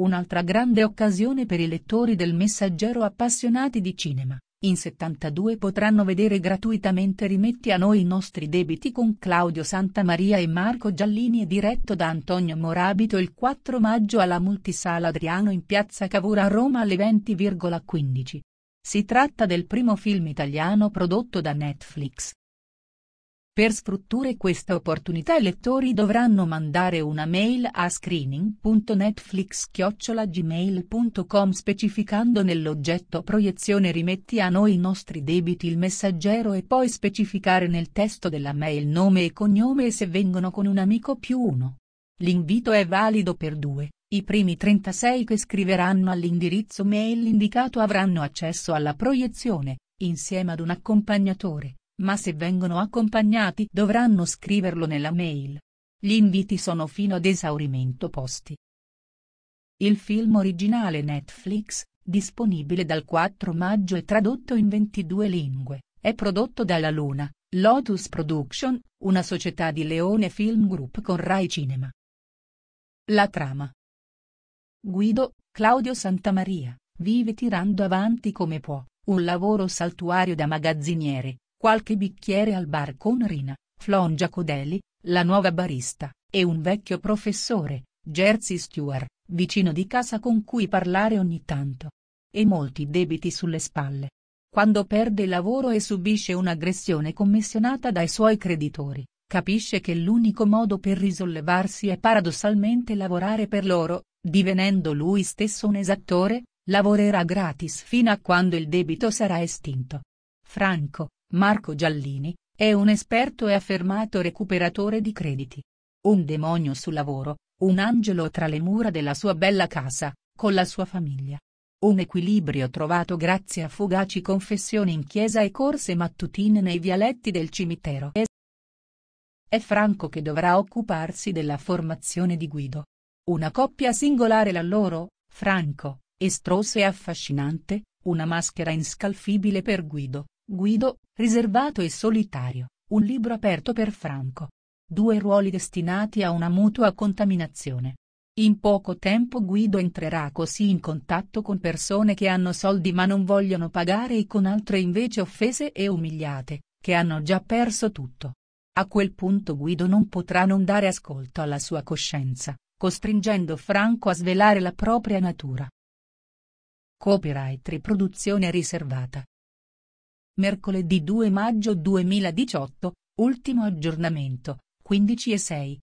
Un'altra grande occasione per i lettori del messaggero appassionati di cinema. In 72 potranno vedere gratuitamente Rimetti a noi i nostri debiti con Claudio Santamaria e Marco Giallini e diretto da Antonio Morabito il 4 maggio alla Multisala Adriano in piazza Cavour a Roma alle 20,15. Si tratta del primo film italiano prodotto da Netflix, per sfruttare questa opportunità i lettori dovranno mandare una mail a screening.netflix-gmail.com specificando nell'oggetto proiezione rimetti a noi i nostri debiti il messaggero e poi specificare nel testo della mail nome e cognome e se vengono con un amico più uno. L'invito è valido per due, i primi 36 che scriveranno all'indirizzo mail indicato avranno accesso alla proiezione, insieme ad un accompagnatore ma se vengono accompagnati dovranno scriverlo nella mail. Gli inviti sono fino ad esaurimento posti. Il film originale Netflix, disponibile dal 4 maggio e tradotto in 22 lingue, è prodotto dalla Luna, Lotus Production, una società di Leone Film Group con Rai Cinema. La trama Guido, Claudio Santamaria, vive tirando avanti come può, un lavoro saltuario da magazziniere, qualche bicchiere al bar con Rina, Flon Giacodelli, la nuova barista, e un vecchio professore, Jersey Stewart, vicino di casa con cui parlare ogni tanto. E molti debiti sulle spalle. Quando perde il lavoro e subisce un'aggressione commissionata dai suoi creditori, capisce che l'unico modo per risollevarsi è paradossalmente lavorare per loro, divenendo lui stesso un esattore, lavorerà gratis fino a quando il debito sarà estinto. Franco, Marco Giallini, è un esperto e affermato recuperatore di crediti. Un demonio sul lavoro, un angelo tra le mura della sua bella casa, con la sua famiglia. Un equilibrio trovato grazie a fugaci confessioni in chiesa e corse mattutine nei vialetti del cimitero. È Franco che dovrà occuparsi della formazione di Guido. Una coppia singolare la loro, Franco, estrosa e affascinante, una maschera inscalfibile per Guido, Guido, riservato e solitario, un libro aperto per Franco. Due ruoli destinati a una mutua contaminazione. In poco tempo Guido entrerà così in contatto con persone che hanno soldi ma non vogliono pagare e con altre invece offese e umiliate, che hanno già perso tutto. A quel punto Guido non potrà non dare ascolto alla sua coscienza, costringendo Franco a svelare la propria natura. Copyright riproduzione riservata. Mercoledì 2 maggio 2018, ultimo aggiornamento, 15 e 6,